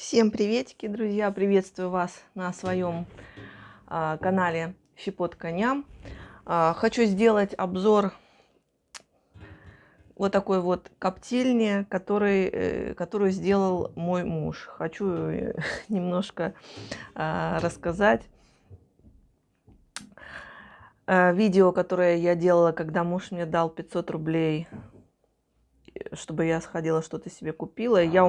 Всем приветики, друзья! Приветствую вас на своем а, канале Щепот Коням. А, хочу сделать обзор вот такой вот коптильни, который, э, которую сделал мой муж. Хочу э, немножко а, рассказать. Видео, которое я делала, когда муж мне дал 500 рублей, чтобы я сходила что-то себе купила. Я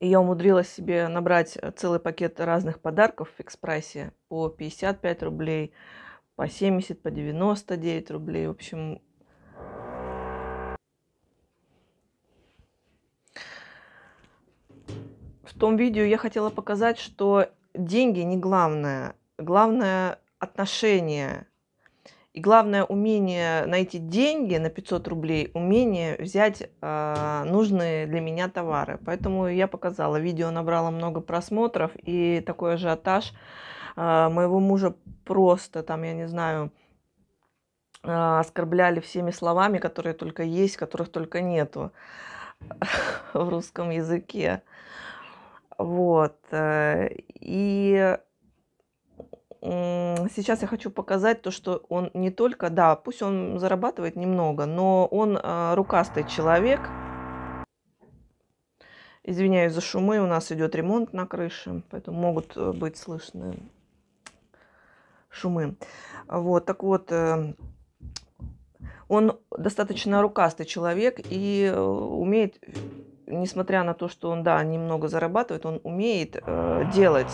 И я умудрилась себе набрать э, целый пакет разных подарков в фикс-прайсе по 55 рублей, по 70, по 99 рублей. В общем, в том видео я хотела показать, что деньги не главное. Главное отношение и главное умение найти деньги на 500 рублей, умение взять э, нужные для меня товары. Поэтому я показала, видео набрало много просмотров и такой ажиотаж э, моего мужа просто там, я не знаю, а, оскорбляли всеми словами, которые только есть, которых только нету в русском языке. Вот. Э, и сейчас я хочу показать то, что он не только, да, пусть он зарабатывает немного, но он а, рукастый человек. Извиняюсь за шумы, у нас идет ремонт на крыше, поэтому могут э, быть слышны шумы. Вот, так вот, э, он достаточно рукастый человек и э, умеет, несмотря на то, что он, да, немного зарабатывает, он умеет делать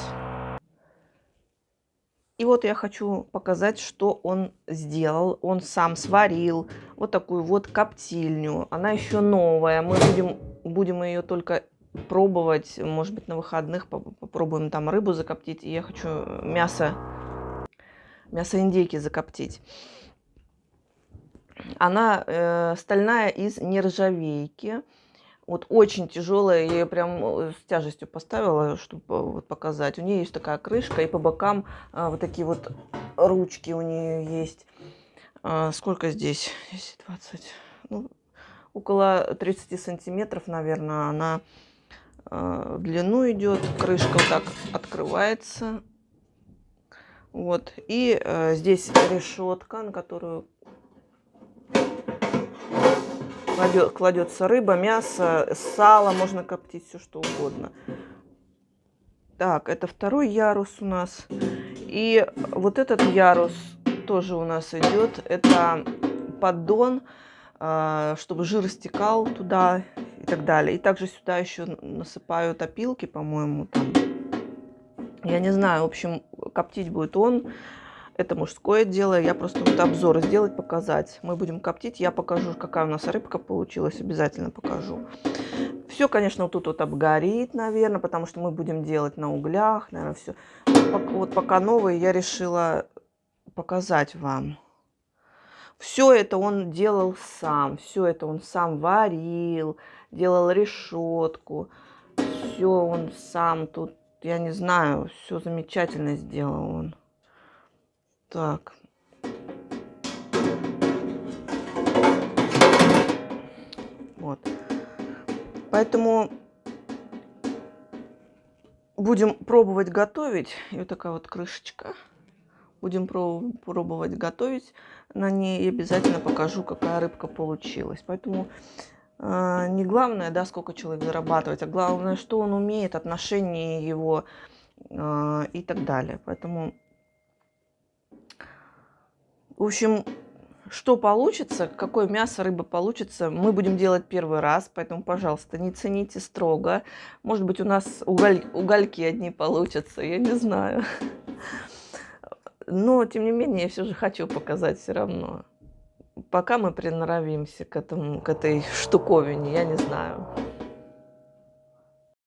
и вот я хочу показать, что он сделал. Он сам сварил вот такую вот коптильню. Она еще новая. Мы будем, будем ее только пробовать. Может быть, на выходных попробуем там рыбу закоптить. И я хочу э, мясо, мясо индейки закоптить. Она э, стальная из нержавейки. Вот очень тяжелая, я ее прям э, с тяжестью поставила, чтобы э, вот показать. У нее есть такая крышка, и по бокам а, вот такие вот ручки у нее есть. А, сколько здесь? 10, 20, ну, около 30 сантиметров, наверное, она а, в длину идет. Крышка вот так открывается. Вот, и а, здесь решетка, на которую Кладет, кладется рыба, мясо, сало, можно коптить все что угодно. Так, это второй ярус у нас. И вот этот ярус тоже у нас идет. Это поддон, а, чтобы жир стекал туда и так далее. И также сюда еще насыпают опилки, по-моему, там. Я не знаю, в общем, коптить будет он. Это мужское дело. Я просто вот обзор сделать, показать. Мы будем коптить. Я покажу, какая у нас рыбка получилась. Обязательно покажу. Все, конечно, вот тут вот обгорит, наверное, потому что мы будем делать на углях, наверное, все. Вот пока новые я решила показать вам. Все это он делал сам. Все это он сам варил, делал решетку. Все он сам тут, я не знаю, все замечательно сделал он так. Вот. Поэтому будем пробовать готовить. И вот такая вот крышечка. Будем пробовать готовить на ней. И обязательно покажу, какая рыбка получилась. Поэтому э, не главное, да, сколько человек зарабатывает, а главное, что он умеет, отношение его э, и так далее. Поэтому в общем, что получится, какое мясо, рыба получится, мы будем делать первый раз, поэтому, пожалуйста, не цените строго. Может быть, у нас уголь, угольки одни получатся, я не знаю. Но, тем не менее, я все же хочу показать все равно. Пока мы приноровимся к, этому, к этой штуковине, я не знаю.